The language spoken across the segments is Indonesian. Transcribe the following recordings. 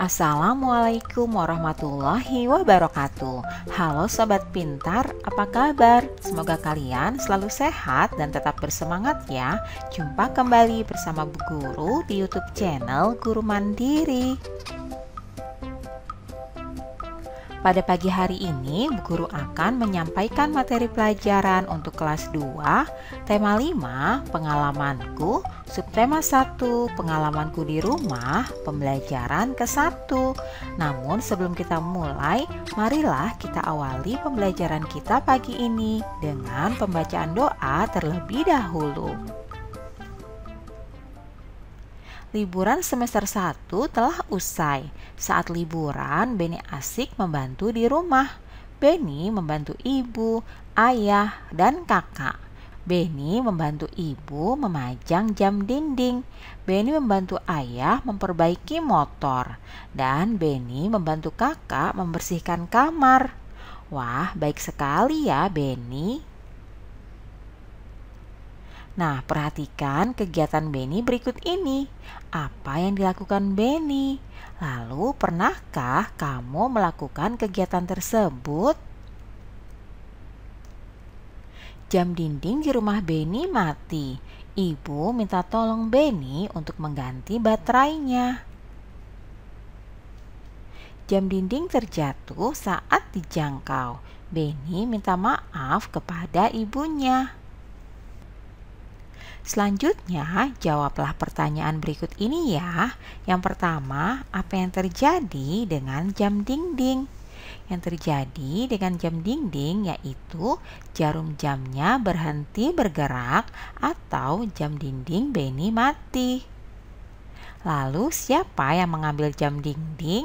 Assalamualaikum warahmatullahi wabarakatuh. Halo sobat pintar, apa kabar? Semoga kalian selalu sehat dan tetap bersemangat ya. Jumpa kembali bersama Bu Guru di YouTube channel Guru Mandiri. Pada pagi hari ini, Bu Guru akan menyampaikan materi pelajaran untuk kelas 2, tema 5, pengalamanku, subtema 1, pengalamanku di rumah, pembelajaran ke-1. Namun sebelum kita mulai, marilah kita awali pembelajaran kita pagi ini dengan pembacaan doa terlebih dahulu liburan semester 1 telah usai. Saat liburan, Benny asik membantu di rumah. Benny membantu ibu, ayah, dan kakak. Benny membantu ibu memajang jam dinding. Benny membantu ayah memperbaiki motor. Dan Benny membantu kakak membersihkan kamar. Wah, baik sekali ya Benny. Nah, perhatikan kegiatan Benny berikut ini. Apa yang dilakukan Benny? Lalu, pernahkah kamu melakukan kegiatan tersebut? Jam dinding di rumah Benny mati. Ibu minta tolong Benny untuk mengganti baterainya. Jam dinding terjatuh saat dijangkau. Benny minta maaf kepada ibunya. Selanjutnya, jawablah pertanyaan berikut ini ya. Yang pertama, apa yang terjadi dengan jam dinding? Yang terjadi dengan jam dinding yaitu jarum jamnya berhenti bergerak atau jam dinding Benny mati. Lalu siapa yang mengambil jam dinding?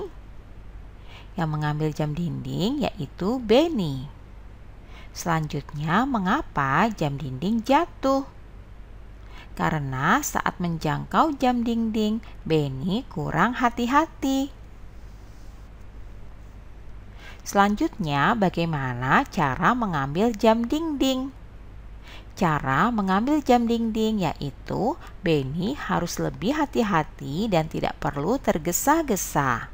Yang mengambil jam dinding yaitu Benny. Selanjutnya, mengapa jam dinding jatuh? karena saat menjangkau jam dinding, Benny kurang hati-hati. Selanjutnya, bagaimana cara mengambil jam dinding? Cara mengambil jam dinding yaitu Benny harus lebih hati-hati dan tidak perlu tergesa-gesa.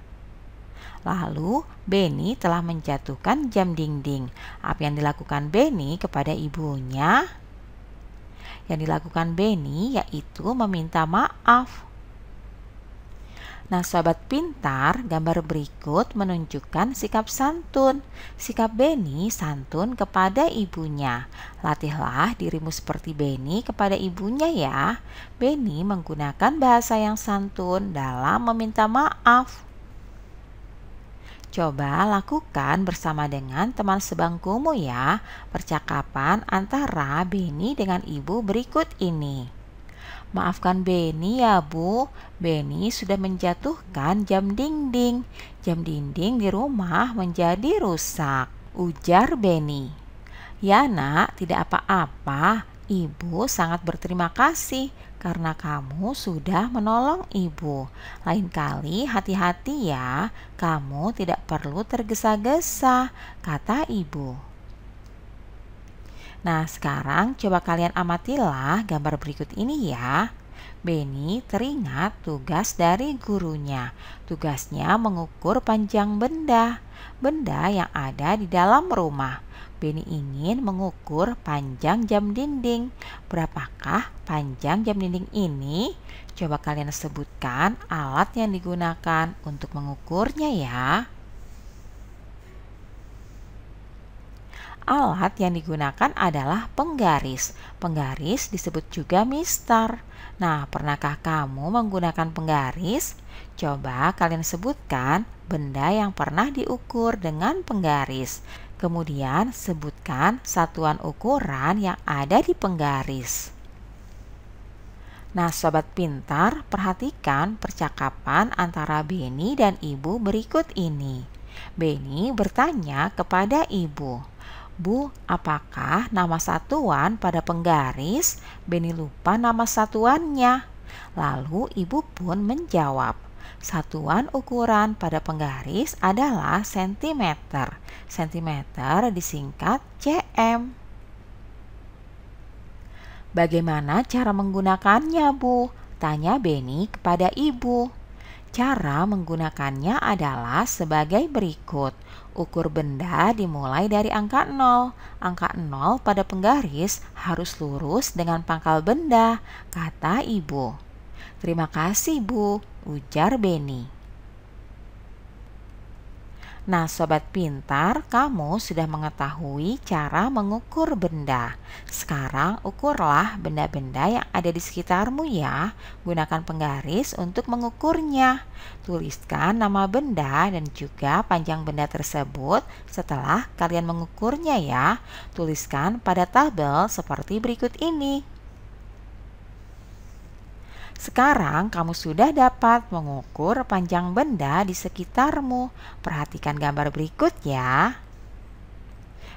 Lalu, Benny telah menjatuhkan jam dinding. Apa yang dilakukan Benny kepada ibunya? Yang dilakukan Benny yaitu meminta maaf. Nah, Sobat pintar, gambar berikut menunjukkan sikap santun. Sikap Benny santun kepada ibunya. Latihlah dirimu seperti Benny kepada ibunya ya. Benny menggunakan bahasa yang santun dalam meminta maaf. Coba lakukan bersama dengan teman sebangkumu ya percakapan antara Beni dengan ibu berikut ini. Maafkan Beni ya bu, Beni sudah menjatuhkan jam dinding. Jam dinding di rumah menjadi rusak, ujar Beni. Ya nak, tidak apa-apa, ibu sangat berterima kasih karena kamu sudah menolong ibu. Lain kali hati-hati ya, kamu tidak perlu tergesa-gesa, kata ibu. Nah, sekarang coba kalian amatilah gambar berikut ini ya. Beni. teringat tugas dari gurunya. Tugasnya mengukur panjang benda benda yang ada di dalam rumah. Benny ingin mengukur panjang jam dinding. Berapakah panjang jam dinding ini? Coba kalian sebutkan alat yang digunakan untuk mengukurnya ya. Alat yang digunakan adalah penggaris. Penggaris disebut juga mistar. Nah, pernahkah kamu menggunakan penggaris? Coba kalian sebutkan benda yang pernah diukur dengan penggaris. Kemudian sebutkan satuan ukuran yang ada di penggaris. Nah, sobat pintar, perhatikan percakapan antara Beni dan ibu berikut ini. Beni bertanya kepada ibu, Bu, apakah nama satuan pada penggaris? Beni lupa nama satuannya. Lalu ibu pun menjawab, satuan ukuran pada penggaris adalah cm. Sentimeter disingkat cm. Bagaimana cara menggunakannya, Bu? Tanya Beni kepada ibu. Cara menggunakannya adalah sebagai berikut. Ukur benda dimulai dari angka 0. Angka 0 pada penggaris harus lurus dengan pangkal benda, kata ibu. Terima kasih, Bu, ujar Beni. Nah, sobat pintar, kamu sudah mengetahui cara mengukur benda. Sekarang ukurlah benda-benda yang ada di sekitarmu ya. Gunakan penggaris untuk mengukurnya. Tuliskan nama benda dan juga panjang benda tersebut setelah kalian mengukurnya ya. Tuliskan pada tabel seperti berikut ini. Sekarang kamu sudah dapat mengukur panjang benda di sekitarmu. Perhatikan gambar berikut ya.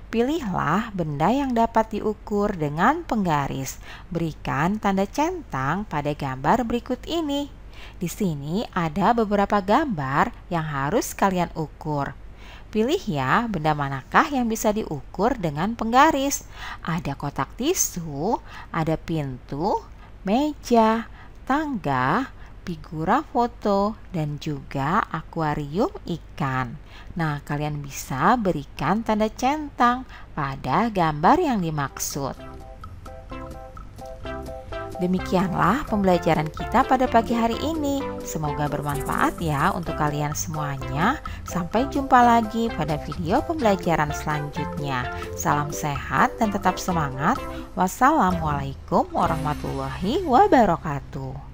Pilihlah benda yang dapat diukur dengan penggaris. Berikan tanda centang pada gambar berikut ini. Di sini ada beberapa gambar yang harus kalian ukur. Pilih ya benda manakah yang bisa diukur dengan penggaris. Ada kotak tisu, ada pintu, meja, tangga, figura foto, dan juga akuarium ikan. Nah, kalian bisa berikan tanda centang pada gambar yang dimaksud. Demikianlah pembelajaran kita pada pagi hari ini. Semoga bermanfaat ya untuk kalian semuanya. Sampai jumpa lagi pada video pembelajaran selanjutnya. Salam sehat dan tetap semangat. Wassalamualaikum warahmatullahi wabarakatuh.